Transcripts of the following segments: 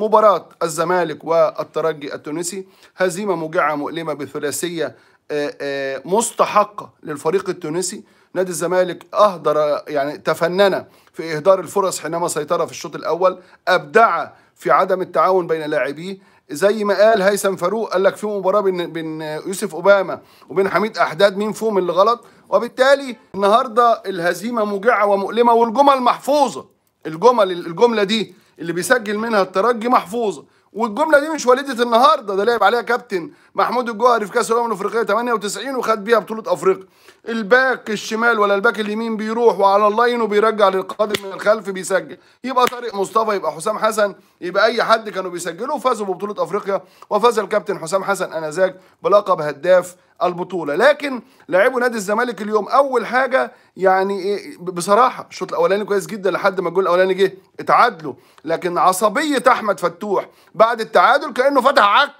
مباراة الزمالك والترجي التونسي هزيمة موجعة مؤلمة بثلاثية آه، آه، مستحقة للفريق التونسي نادي الزمالك أهدر يعني تفنن في إهدار الفرص حينما سيطر في الشوط الأول أبدع في عدم التعاون بين لاعبيه زي ما قال هيثم فاروق قال لك في مباراه بين بين يوسف اوباما وبين حميد احداد مين فيهم اللي غلط وبالتالي النهارده الهزيمه موجعة ومؤلمه والجمل محفوظه الجمل الجمله دي اللي بيسجل منها الترجي محفوظه والجمله دي مش وليده النهارده ده لعب عليها كابتن محمود الجوهري في كاس الامم الافريقيه 98 وخد بيها بطوله افريقيا الباك الشمال ولا الباك اليمين بيروح وعلى اللاين وبيرجع للقادم من الخلف بيسجل يبقى طارق مصطفى يبقى حسام حسن يبقى اي حد كانوا بيسجلوا فازوا ببطوله افريقيا وفاز الكابتن حسام حسن انذاك بلقب هداف البطوله لكن لاعبوا نادي الزمالك اليوم اول حاجه يعني إيه بصراحه الشوط الاولاني كويس جدا لحد ما الجول الاولاني جه اتعادلوا لكن عصبيه احمد فتوح بعد التعادل كانه فتح عك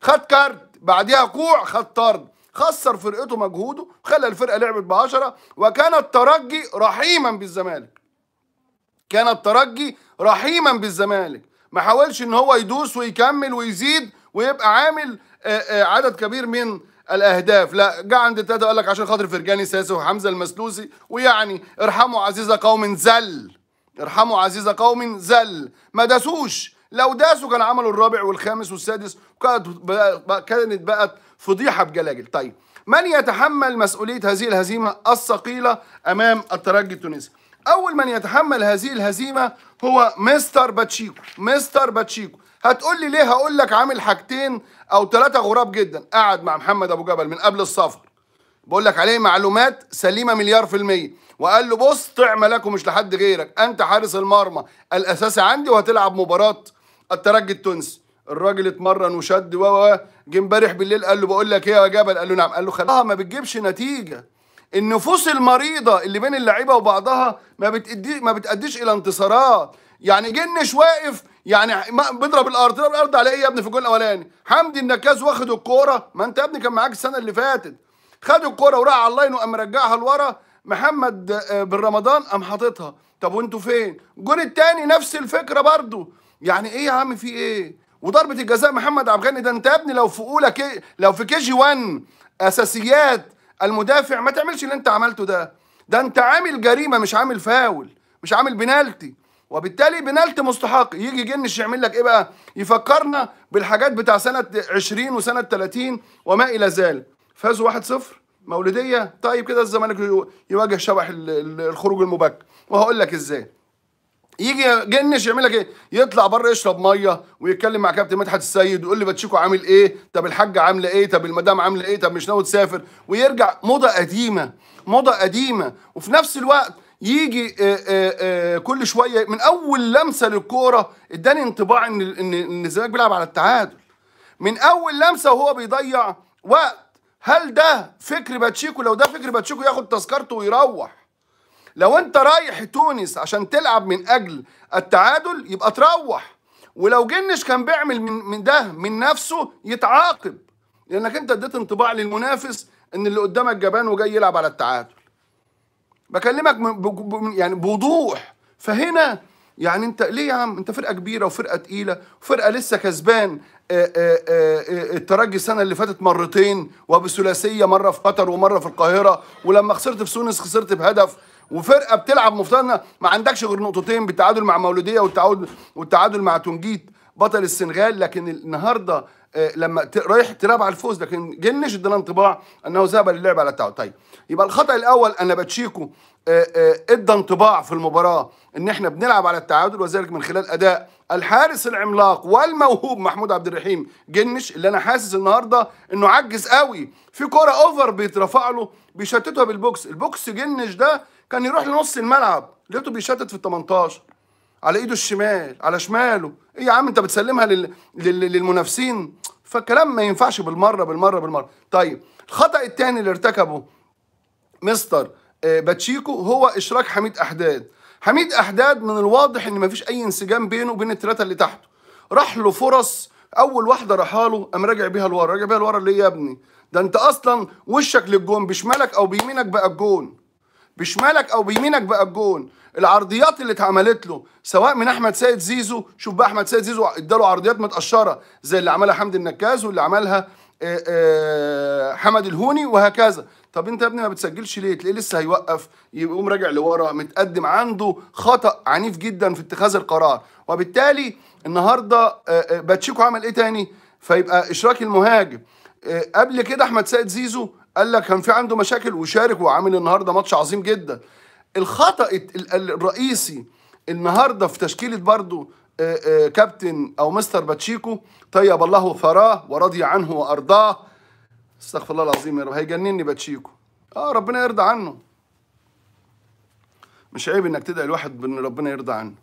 خد كارد بعديها كوع خد طرد خسر فرقته مجهوده خلى الفرقه لعبت ب 10 وكان الترجي رحيما بالزمالك كان الترجي رحيما بالزمالك ما حاولش ان هو يدوس ويكمل ويزيد ويبقى عامل آه، آه، عدد كبير من الاهداف لا جه عند التلاته قال لك عشان خاطر فرجاني ساسي وحمزه المسلوسي ويعني ارحموا عزيز قوم زل ارحموا عزيز قوم زل ما داسوش لو داسوا كان عملوا الرابع والخامس والسادس وكانت كانت بقت فضيحه بجلاجل طيب من يتحمل مسؤوليه هذه الهزيمه الثقيله امام الترجي التونسي اول من يتحمل هذه الهزيمه هو مستر باتشيكو مستر باتشيكو هتقول لي ليه هقول لك عامل حاجتين او ثلاثه غراب جدا قعد مع محمد ابو جبل من قبل السفر بقول لك عليه معلومات سليمه مليار في الميه وقال له بص طعم لكم مش لحد غيرك انت حارس المرمى الاساسي عندي وهتلعب مباراه الترجي التونسي الراجل اتمرن وشد و جه امبارح بالليل قال له بقول لك ايه يا جبل قال له نعم قال له خلاها آه، ما بتجيبش نتيجه النفوس المريضه اللي بين اللعيبه وبعضها ما بتأدي ما بتاديش الى انتصارات يعني جنش واقف يعني بيضرب الارض بيضرب الارض على ايه يا ابني في الجول الاولاني حمدي النكاز واخد الكوره ما انت يا ابني كان معاك السنه اللي فاتت خد الكوره وراح على اللاين وقام رجعها لورا محمد آه، بن رمضان قام حاططها طب وانتوا فين الجول الثاني نفس الفكره برضو يعني ايه يا عم في ايه وضربه الجزاء محمد عبد الغني ده انت يا ابني لو في اولى كي لو في كي جي 1 اساسيات المدافع ما تعملش اللي انت عملته ده ده انت عامل جريمه مش عامل فاول مش عامل بنالتي وبالتالي بنالتي مستحق يجي جنش يعمل لك ايه بقى يفكرنا بالحاجات بتاع سنه 20 وسنه 30 وما الى ذلك فازوا 1-0 مولوديه طيب كده الزمالك يواجه شبح الخروج المبكر وهقول لك ازاي يجي جنش يعمل لك ايه؟ يطلع بره يشرب ميه ويتكلم مع كابتن مدحت السيد ويقول لي باتشيكو عامل ايه؟ طب الحاجه عامله ايه؟ طب المدام عامله ايه؟ طب مش ناوي تسافر؟ ويرجع موضه قديمه موضه قديمه وفي نفس الوقت يجي آآ آه، آآ آه، آه، كل شويه من اول لمسه للكوره اداني انطباع ان ان ان الزمالك بيلعب على التعادل من اول لمسه وهو بيضيع وقت هل ده فكر باتشيكو لو ده فكر باتشيكو ياخد تذكرته ويروح لو انت رايح تونس عشان تلعب من اجل التعادل يبقى تروح ولو جنش كان بيعمل من ده من نفسه يتعاقب لانك انت اديت انطباع للمنافس ان اللي قدامك جبان وجاي يلعب على التعادل بكلمك يعني بوضوح فهنا يعني انت ليه يا عم انت فرقه كبيره وفرقه تقيله وفرقه لسه كسبان آه، آه، آه، الترجي السنه اللي فاتت مرتين وبثلاثيه مره في قطر ومره في القاهره ولما خسرت في سونس خسرت بهدف وفرقه بتلعب مفترض ما عندكش غير نقطتين بالتعادل مع مولوديه والتعادل والتعادل مع تونجيت بطل السنغال لكن النهارده آه، لما رايح تلعب على الفوز لكن جنش ادانا انطباع انه ذهب للعب على التعادل طيب يبقى الخطا الاول ان باتشيكو آه، آه، ادى انطباع في المباراه ان احنا بنلعب على التعادل وذلك من خلال اداء الحارس العملاق والموهوب محمود عبد الرحيم جنش اللي انا حاسس النهارده انه عجز قوي في كوره اوفر بيترفع له بيشتتها بالبوكس البوكس جنش ده كان يروح لنص الملعب لقيته بيشتت في ال 18 على ايده الشمال على شماله ايه يا عم انت بتسلمها لل... لل... للمنافسين فالكلام ما ينفعش بالمره بالمره بالمره طيب الخطا الثاني اللي ارتكبه مستر آه، باتشيكو هو اشراك حميد احداد حميد احداد من الواضح ان مفيش اي انسجام بينه وبين الثلاثه اللي تحته راح له فرص اول واحده راح له قام راجع بيها لورا راجع بيها لورا ليه يا ابني ده انت اصلا وشك للجون بشمالك او بيمينك بقى الجون بشمالك او بيمينك بقى الجون العرضيات اللي اتعملت له سواء من احمد سيد زيزو شوف بقى احمد سيد زيزو اداله عرضيات متقشره زي اللي عملها حمدي النكاز واللي عملها آه، آه، حمد الهوني وهكذا طب انت يا ابني ما بتسجلش ليه تلاقيه لسه هيوقف يقوم راجع لورا متقدم عنده خطا عنيف جدا في اتخاذ القرار وبالتالي النهارده آه، باتشيكو عمل ايه تاني فيبقى اشراك المهاجم قبل كده احمد سيد زيزو قال لك كان في عنده مشاكل وشارك وعامل النهارده ماتش عظيم جدا الخطا الرئيسي النهارده في تشكيله برضه آه، آه، كابتن او مستر باتشيكو طيب الله ثراه ورضي عنه وارضاه استغفر الله العظيم يا رب هيجنني باتشيكو اه ربنا يرضى عنه مش عيب انك تدعي الواحد بان ربنا يرضى عنه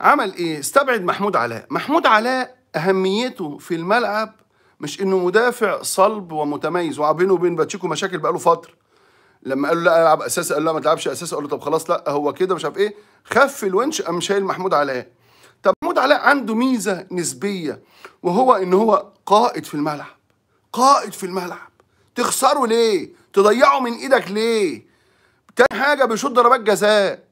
عمل ايه استبعد محمود علاء محمود علاء اهميته في الملعب مش انه مدافع صلب ومتميز وبينه وبين باتشيكو مشاكل بقاله فتره لما قال له لا العب اساسي قال له ما تلعبش اساسي قال له طب خلاص لا هو كده مش عارف ايه خف الونش قام شايل محمود علاء طب محمود علاء عنده ميزه نسبيه وهو ان هو قائد في الملعب قائد في الملعب تخسره ليه تضيعه من ايدك ليه تاني حاجه بيشوط ضربات جزاء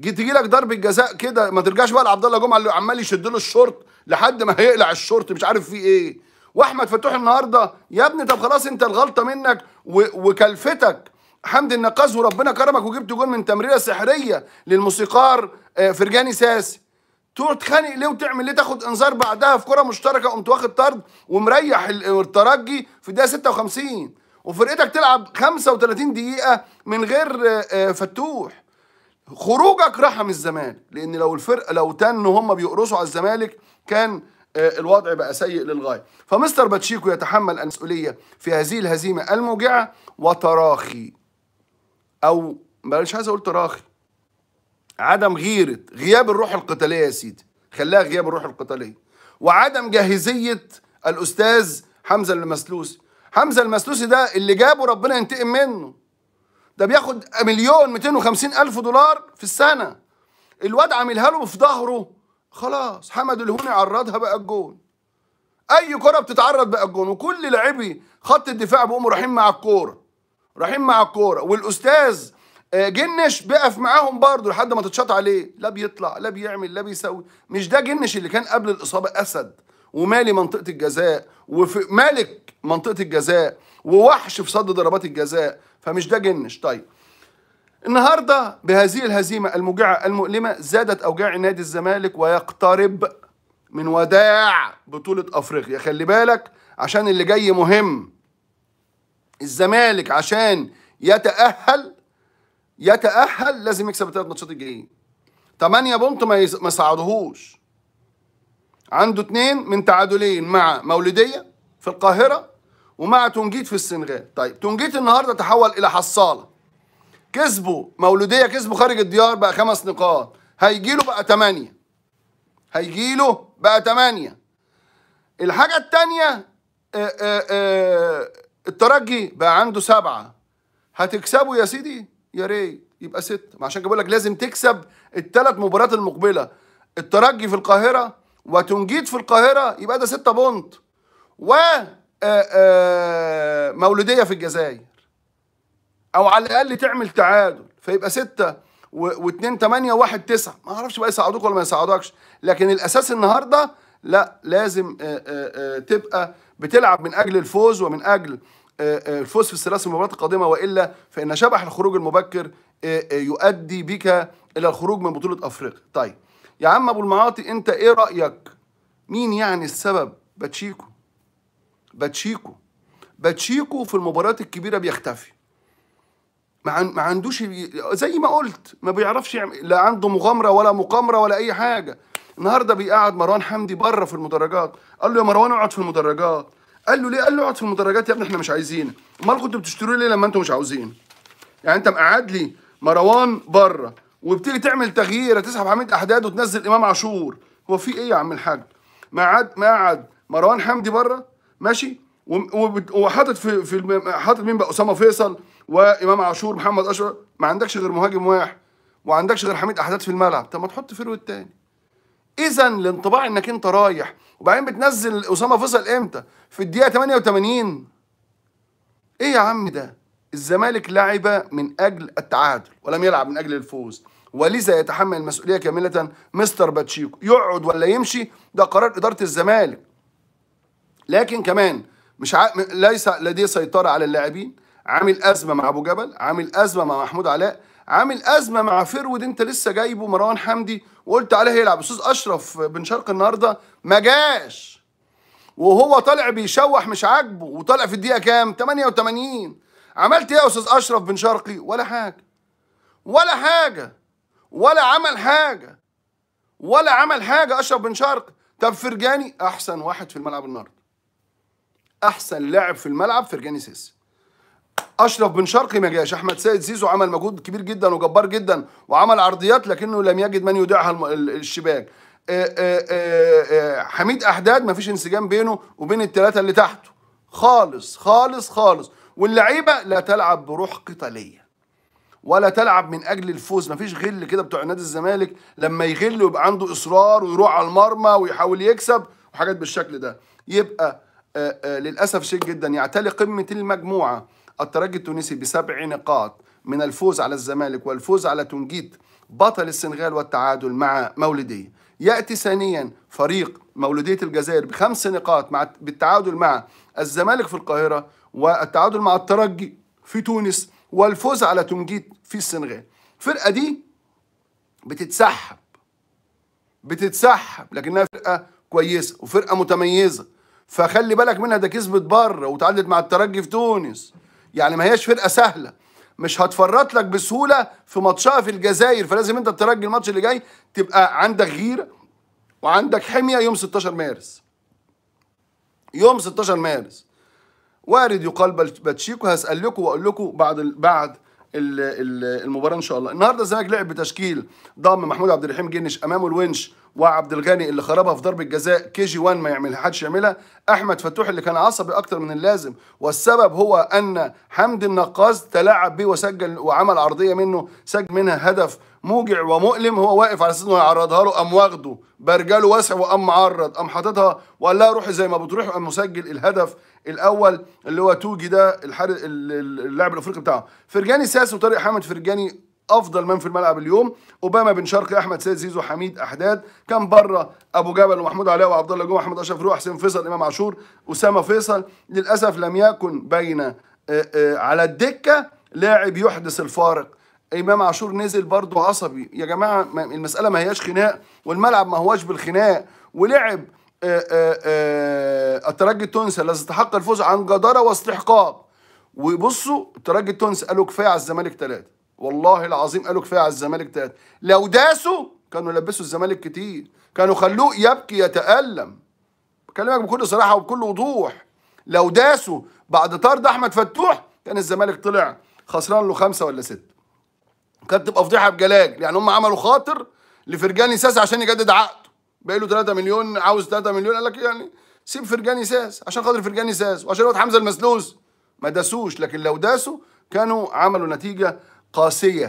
جي تجي لك ضربه جزاء كده ما ترجعش بقى لعبد الله جمعه اللي عمال يشد له الشورت لحد ما هيقلع الشورت مش عارف فيه ايه واحمد فتوح النهارده يا ابني طب خلاص انت الغلطه منك وكلفتك حمد النقاز وربنا كرمك وجبت جول من تمريره سحريه للموسيقار آه، فرجاني ساسي تقعد تتخانق ليه وتعمل ليه تاخد انذار بعدها في كره مشتركه قمت واخد طرد ومريح الترجي في الدقيقه 56 وفرقتك تلعب 35 دقيقه من غير آه، آه، فتوح خروجك رحم الزمالك لان لو الفرقه لو تنوا هم بيقرصوا على الزمالك كان آه، الوضع بقى سيء للغايه فمستر باتشيكو يتحمل المسؤوليه في هذه الهزيمه الموجعه وتراخي او مش عايز اقول تراخي عدم غيره غياب الروح القتاليه يا سيدي خلاها غياب الروح القتاليه وعدم جاهزيه الاستاذ حمزه المسلوسي حمزه المسلوسي ده اللي جابه ربنا ينتقم منه ده بياخد مليون 250 الف دولار في السنه الواد عاملها له في ظهره خلاص حمد الهوني عرضها بقى الجون اي كره بتتعرض بقى الجون وكل لاعبي خط الدفاع بيقوموا رايحين مع الكوره رايحين مع الكوره والاستاذ آه، جنش بقف معاهم برضه لحد ما تتشاط عليه لا بيطلع لا بيعمل لا بيسوي مش ده جنش اللي كان قبل الاصابه اسد ومالي منطقه الجزاء ومالك منطقه الجزاء ووحش في صد ضربات الجزاء فمش ده جنش طيب النهارده بهذه الهزيمه الموجعه المؤلمه زادت اوجاع نادي الزمالك ويقترب من وداع بطوله افريقيا خلي بالك عشان اللي جاي مهم الزمالك عشان يتاهل يتاهل لازم يكسب الثلاث ماتشات الجايين ثمانية بونت ما يز... يصعدهوش عنده اثنين من تعادلين مع مولدية في القاهره ومع تونجيت في السنغال طيب تونجيت النهارده تحول الى حصاله كسبوا مولوديه كسبوا خارج الديار بقى خمس نقاط هيجي له بقى ثمانيه هيجي له بقى ثمانيه الحاجه الثانيه آه، آه، آه، الترجي بقى عنده سبعه هتكسبه يا سيدي يا ريت يبقى سته عشان كده بقول لك لازم تكسب الثلاث مباريات المقبله الترجي في القاهره وتنجيد في القاهره يبقى ده ستة بونت و مولوديه في الجزائر او على الاقل تعمل تعادل فيبقى 6 و2 8 1 9 ما اعرفش بقى يساعدوك ولا ما يساعدوكش لكن الاساس النهارده لا لازم آآ آآ تبقى بتلعب من اجل الفوز ومن اجل الفوز في الثلاث المباريات القادمه والا فان شبح الخروج المبكر يؤدي بك الى الخروج من بطوله افريقيا طيب يا عم ابو المعاطي انت ايه رايك مين يعني السبب باتشيكو باتشيكو باتشيكو في المباريات الكبيره بيختفي ما عندوش زي ما قلت ما بيعرفش يعمل لا عنده مغامره ولا مقامره ولا اي حاجه النهارده بيقعد مروان حمدي بره في المدرجات قال له يا مروان اقعد في المدرجات قال له ليه قال له اقعد في المدرجات يا ابني احنا مش عايزينك امال كنتوا بتشتروا ليه لما انتوا مش عاوزين يعني انت مقعد لي مروان بره وبتيجي تعمل تغيير تسحب حميد احداد وتنزل امام عاشور هو في ايه يا عم الحاج ما قعد ما قعد مروان حمدي بره ماشي وحاطط في في حاطط مين بقى اسامه فيصل وامام عاشور محمد اشرف ما عندكش غير مهاجم واحد وما عندكش غير حميد احداث في الملعب طب ما تحط فيرو الثاني اذا الانطباع انك انت رايح وبعدين بتنزل اسامه فيصل امتى في الدقيقه 88 ايه يا عم ده الزمالك لعب من اجل التعادل ولم يلعب من اجل الفوز ولذا يتحمل المسؤوليه كامله مستر باتشيكو يقعد ولا يمشي ده قرار اداره الزمالك لكن كمان مش ع... ليس لديه سيطره على اللاعبين عامل ازمه مع ابو جبل عامل ازمه مع محمود علاء عامل ازمه مع فرود انت لسه جايبه مروان حمدي وقلت عليه يلعب استاذ اشرف بن شرق النهارده ما جاش وهو طالع بيشوح مش عاجبه وطالع في الدقيقه كام 88 عملت ايه يا استاذ اشرف بن شرقي ولا حاجه ولا حاجه ولا عمل حاجه ولا عمل حاجه اشرف بن شرقي طب فرجاني احسن واحد في الملعب النهارده احسن لاعب في الملعب فرجاني سيس اشرف بن شرقي ما جاش احمد سيد زيزو عمل مجهود كبير جدا وجبار جدا وعمل عرضيات لكنه لم يجد من يودعها الشباك آه، آه، آه، حميد احداد ما فيش انسجام بينه وبين الثلاثه اللي تحته خالص خالص خالص واللعيبه لا تلعب بروح قتاليه ولا تلعب من اجل الفوز مفيش غل كده بتوع نادي الزمالك لما يغل ويبقى عنده اصرار ويروح على المرمى ويحاول يكسب وحاجات بالشكل ده يبقى آه، آه، للأسف شيء جدا يعتلي قمة المجموعة الترجي التونسي بسبع نقاط من الفوز على الزمالك والفوز على تونجيت بطل السنغال والتعادل مع مولودية يأتي ثانيا فريق مولودية الجزائر بخمس نقاط مع بالتعادل مع الزمالك في القاهرة والتعادل مع الترجي في تونس والفوز على تونجيت في السنغال الفرقة دي بتتسحب بتتسحب لكنها فرقة كويسة وفرقة متميزة فخلي بالك منها ده كسبت بره وتعدت مع الترجي في تونس يعني ما هياش فرقه سهله مش هتفرط لك بسهوله في ماتشها في الجزائر فلازم انت الترجي الماتش اللي جاي تبقى عندك غيره وعندك حميه يوم 16 مارس يوم 16 مارس وارد يقال باتشيكو هسال لكم واقول لكم بعد بعد المباراه ان شاء الله النهارده الزمالك لعب بتشكيل ضم محمود عبد الرحيم جنش امامه الونش وعبد الغني اللي خربها في ضربه جزاء كي جي 1 ما يعملها حدش يعملها احمد فتوح اللي كان عصبي اكتر من اللازم والسبب هو ان حمدي النقاز تلاعب بيه وسجل وعمل عرضيه منه سجل منها هدف موجع ومؤلم هو واقف على اساس انه هيعرضها له قام واخده برجله واسع وقام معرض قام حاططها وقال لها روحي زي ما بتروحي قام مسجل الهدف الاول اللي هو توجي ده اللاعب الافريقي بتاعه فرجاني ساس وطارق حامد فرجاني افضل من في الملعب اليوم اوباما بن شرقي احمد سيد زيزو حميد احداد كان بره ابو جبل ومحمود علاء وعبد الله جمعه احمد اشرف روح حسين فيصل امام عاشور اسامه فيصل للاسف لم يكن بين آه، آه، على الدكه لاعب يحدث الفارق امام عاشور نزل برضه عصبي يا جماعه المساله ما هياش خناق والملعب ما هواش بالخناق ولعب آه، الترجي التونسي الذي استحق الفوز عن جداره واستحقاق وبصوا الترجي التونسي قالوا كفايه على الزمالك ثلاثه والله العظيم قالوا كفايه على الزمالك تلاتة لو داسوا كانوا لبسوا الزمالك كتير كانوا خلوه يبكي يتألم بكلمك بكل صراحة وبكل وضوح لو داسوا بعد طرد أحمد فتوح كان الزمالك طلع خسران له خمسة ولا ستة كانت تبقى فضيحة بجلاج يعني هم عملوا خاطر لفرجاني ساس عشان يجدد عقده باقي له 3 مليون عاوز 3 مليون قال لك يعني سيب فرجاني ساس عشان خاطر فرجاني ساس وعشان الواد حمزة المسلوس ما داسوش لكن لو داسوا كانوا عملوا نتيجة قاسية